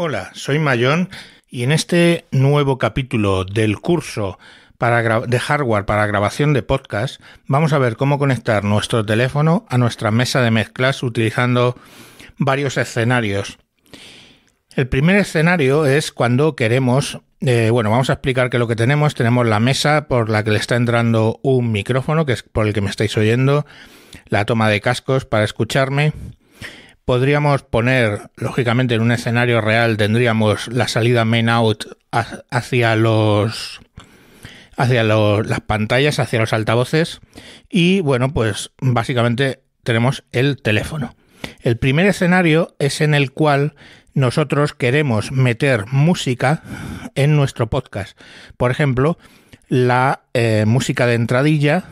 Hola, soy Mayón y en este nuevo capítulo del curso para de hardware para grabación de podcast vamos a ver cómo conectar nuestro teléfono a nuestra mesa de mezclas utilizando varios escenarios. El primer escenario es cuando queremos, eh, bueno, vamos a explicar que lo que tenemos, tenemos la mesa por la que le está entrando un micrófono, que es por el que me estáis oyendo, la toma de cascos para escucharme, podríamos poner, lógicamente, en un escenario real tendríamos la salida main out hacia los hacia las pantallas, hacia los altavoces y bueno, pues básicamente tenemos el teléfono. El primer escenario es en el cual nosotros queremos meter música en nuestro podcast. Por ejemplo, la eh, música de entradilla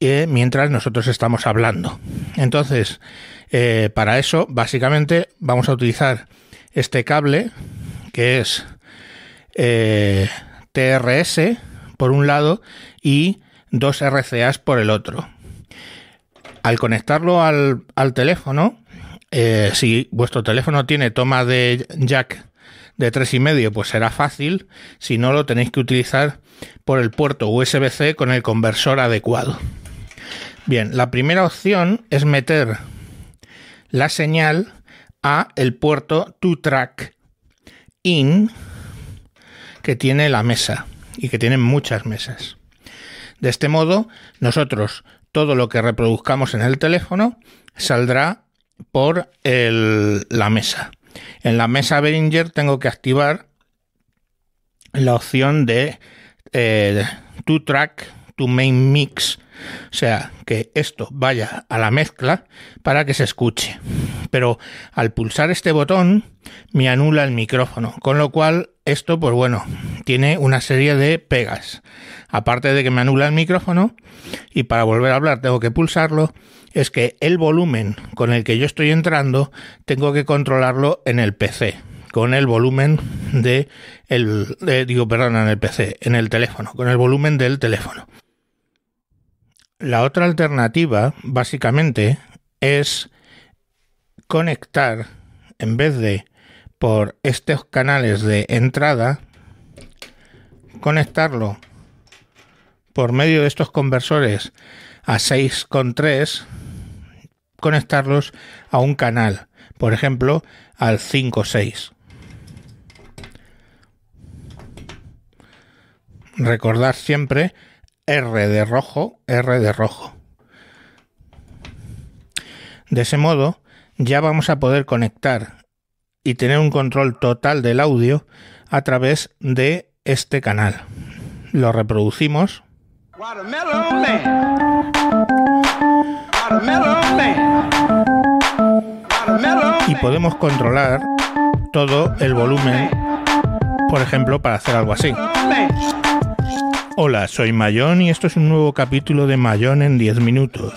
eh, mientras nosotros estamos hablando. Entonces, eh, para eso, básicamente, vamos a utilizar este cable, que es eh, TRS por un lado y dos RCAs por el otro. Al conectarlo al, al teléfono, si vuestro teléfono tiene toma de jack de 3,5 pues será fácil, si no lo tenéis que utilizar por el puerto USB-C con el conversor adecuado. Bien, la primera opción es meter la señal a el puerto to track in que tiene la mesa y que tiene muchas mesas. De este modo, nosotros todo lo que reproduzcamos en el teléfono saldrá por la mesa. En la mesa Behringer tengo que activar la opción de eh, to track to main mix o sea, que esto vaya a la mezcla para que se escuche. Pero al pulsar este botón me anula el micrófono, con lo cual esto, pues bueno, tiene una serie de pegas. Aparte de que me anula el micrófono y para volver a hablar tengo que pulsarlo, es que el volumen con el que yo estoy entrando tengo que controlarlo en el PC con el volumen de el digo perdón en el PC en el teléfono con el volumen del teléfono la otra alternativa, básicamente, es conectar, en vez de por estos canales de entrada, conectarlo por medio de estos conversores a 6,3, conectarlos a un canal, por ejemplo, al 5,6. Recordar siempre R de rojo, R de rojo. De ese modo, ya vamos a poder conectar y tener un control total del audio a través de este canal. Lo reproducimos. Y podemos controlar todo el volumen, por ejemplo, para hacer algo así. Hola, soy Mayón y esto es un nuevo capítulo de Mayón en 10 minutos.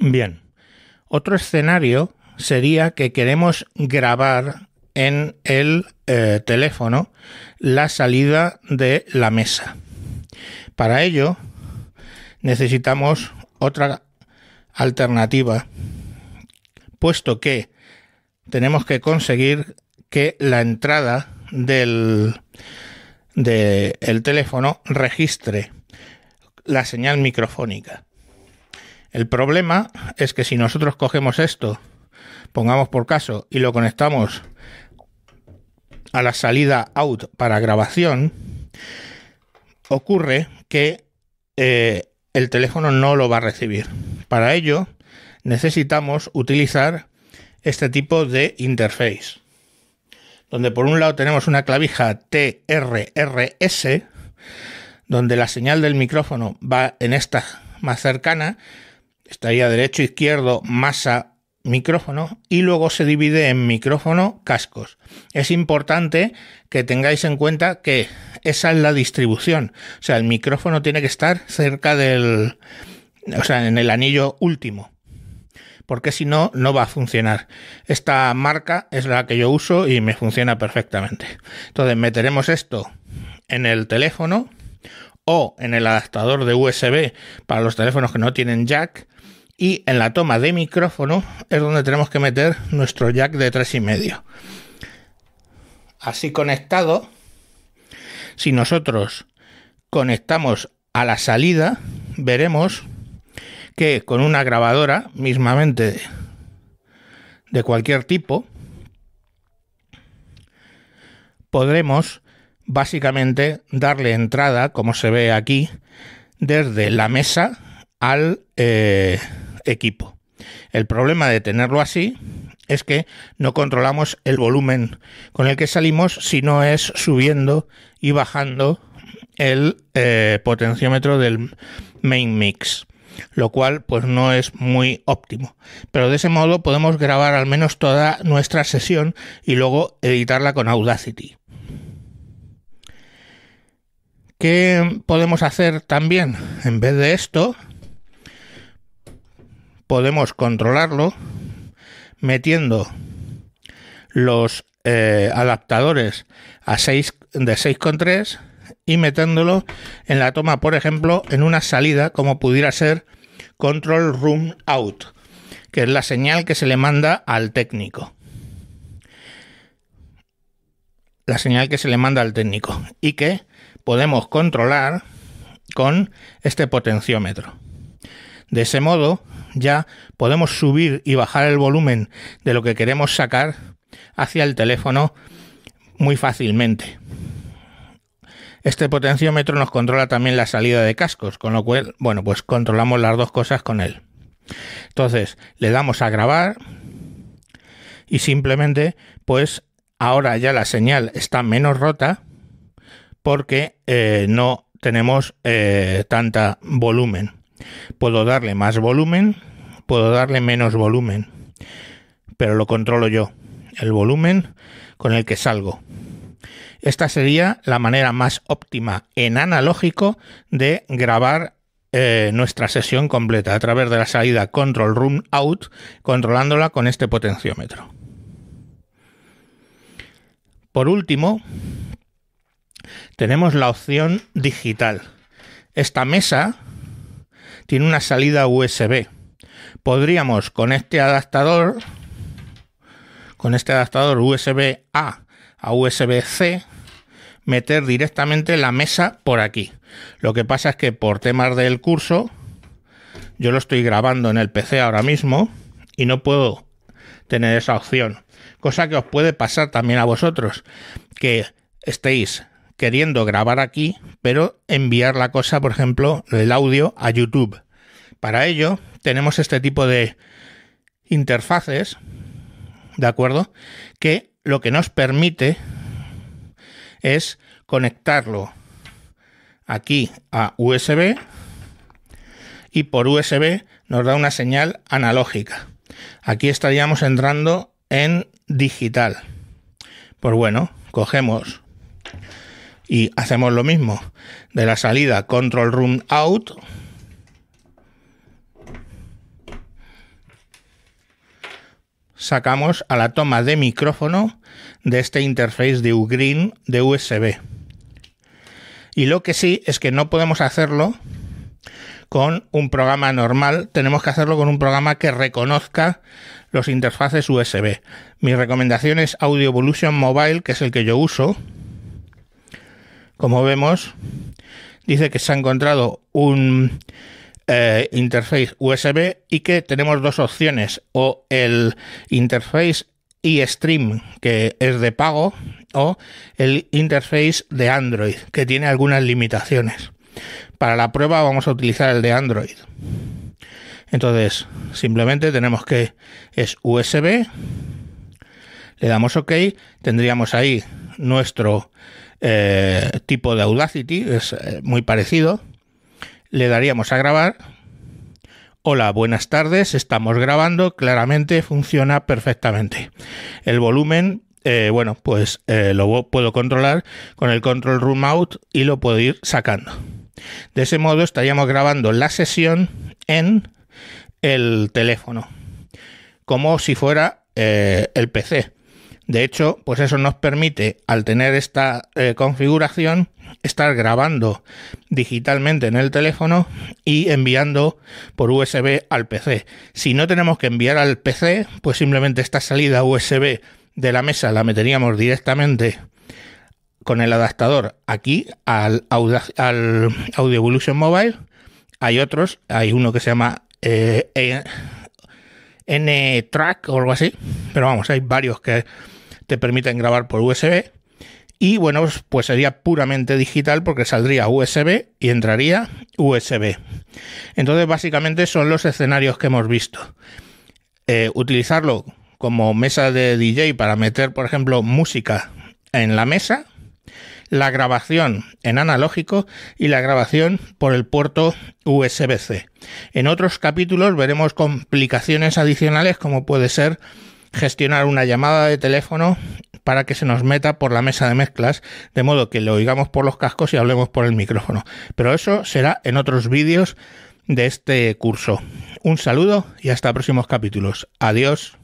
Bien, otro escenario sería que queremos grabar en el eh, teléfono la salida de la mesa. Para ello necesitamos otra alternativa, puesto que tenemos que conseguir que la entrada del teléfono registre la señal microfónica. El problema es que si nosotros cogemos esto, pongamos por caso, y lo conectamos a la salida out para grabación, ocurre que eh, el teléfono no lo va a recibir. Para ello necesitamos utilizar este tipo de interface, donde por un lado tenemos una clavija TRRS, donde la señal del micrófono va en esta más cercana, estaría derecho, izquierdo, masa, micrófono, y luego se divide en micrófono, cascos. Es importante que tengáis en cuenta que esa es la distribución, o sea, el micrófono tiene que estar cerca del, o sea, en el anillo último porque si no, no va a funcionar. Esta marca es la que yo uso y me funciona perfectamente. Entonces meteremos esto en el teléfono o en el adaptador de USB para los teléfonos que no tienen jack y en la toma de micrófono es donde tenemos que meter nuestro jack de 3,5. Así conectado, si nosotros conectamos a la salida, veremos que con una grabadora mismamente de cualquier tipo podremos básicamente darle entrada, como se ve aquí, desde la mesa al eh, equipo. El problema de tenerlo así es que no controlamos el volumen con el que salimos, sino es subiendo y bajando el eh, potenciómetro del main mix lo cual pues no es muy óptimo. Pero de ese modo podemos grabar al menos toda nuestra sesión y luego editarla con Audacity. ¿Qué podemos hacer también? En vez de esto, podemos controlarlo metiendo los eh, adaptadores a 6, de 6,3 y metiéndolo en la toma, por ejemplo, en una salida como pudiera ser control room out, que es la señal que se le manda al técnico. La señal que se le manda al técnico y que podemos controlar con este potenciómetro. De ese modo ya podemos subir y bajar el volumen de lo que queremos sacar hacia el teléfono muy fácilmente. Este potenciómetro nos controla también la salida de cascos, con lo cual, bueno, pues controlamos las dos cosas con él. Entonces, le damos a grabar y simplemente, pues ahora ya la señal está menos rota porque eh, no tenemos eh, tanta volumen. Puedo darle más volumen, puedo darle menos volumen, pero lo controlo yo. El volumen con el que salgo. Esta sería la manera más óptima en analógico de grabar eh, nuestra sesión completa a través de la salida Control Room Out, controlándola con este potenciómetro. Por último, tenemos la opción digital. Esta mesa tiene una salida USB. Podríamos con este adaptador, con este adaptador USB A a USB-C, meter directamente la mesa por aquí. Lo que pasa es que por temas del curso, yo lo estoy grabando en el PC ahora mismo y no puedo tener esa opción. Cosa que os puede pasar también a vosotros, que estéis queriendo grabar aquí, pero enviar la cosa, por ejemplo, el audio a YouTube. Para ello tenemos este tipo de interfaces, ¿de acuerdo? Que lo que nos permite es conectarlo aquí a USB y por USB nos da una señal analógica. Aquí estaríamos entrando en digital. Pues bueno, cogemos y hacemos lo mismo de la salida control room out sacamos a la toma de micrófono de este interface de Ugreen de USB. Y lo que sí es que no podemos hacerlo con un programa normal, tenemos que hacerlo con un programa que reconozca los interfaces USB. Mi recomendación es Audio Evolution Mobile, que es el que yo uso. Como vemos, dice que se ha encontrado un eh, interface USB y que tenemos dos opciones, o el interface eStream, que es de pago, o el interface de Android, que tiene algunas limitaciones. Para la prueba vamos a utilizar el de Android. Entonces, simplemente tenemos que es USB, le damos OK, tendríamos ahí nuestro eh, tipo de Audacity, es eh, muy parecido le daríamos a grabar. Hola, buenas tardes, estamos grabando, claramente funciona perfectamente. El volumen, eh, bueno, pues eh, lo puedo controlar con el control room out y lo puedo ir sacando. De ese modo estaríamos grabando la sesión en el teléfono, como si fuera eh, el PC. De hecho, pues eso nos permite, al tener esta configuración, estar grabando digitalmente en el teléfono y enviando por USB al PC. Si no tenemos que enviar al PC, pues simplemente esta salida USB de la mesa la meteríamos directamente con el adaptador aquí al, Audio Evolution Mobile. Hay otros, hay uno que se llama eh, e-, N-Track o algo así, pero vamos, hay varios que te permiten grabar por USB y bueno, pues sería puramente digital porque saldría USB y entraría USB. Entonces básicamente son los escenarios que hemos visto. Eh, utilizarlo como mesa de DJ para meter, por ejemplo, música en la mesa, la grabación en analógico y la grabación por el puerto USB-C. En otros capítulos veremos complicaciones adicionales como puede ser gestionar una llamada de teléfono para que se nos meta por la mesa de mezclas, de modo que lo oigamos por los cascos y hablemos por el micrófono. Pero eso será en otros vídeos de este curso. Un saludo y hasta próximos capítulos. Adiós.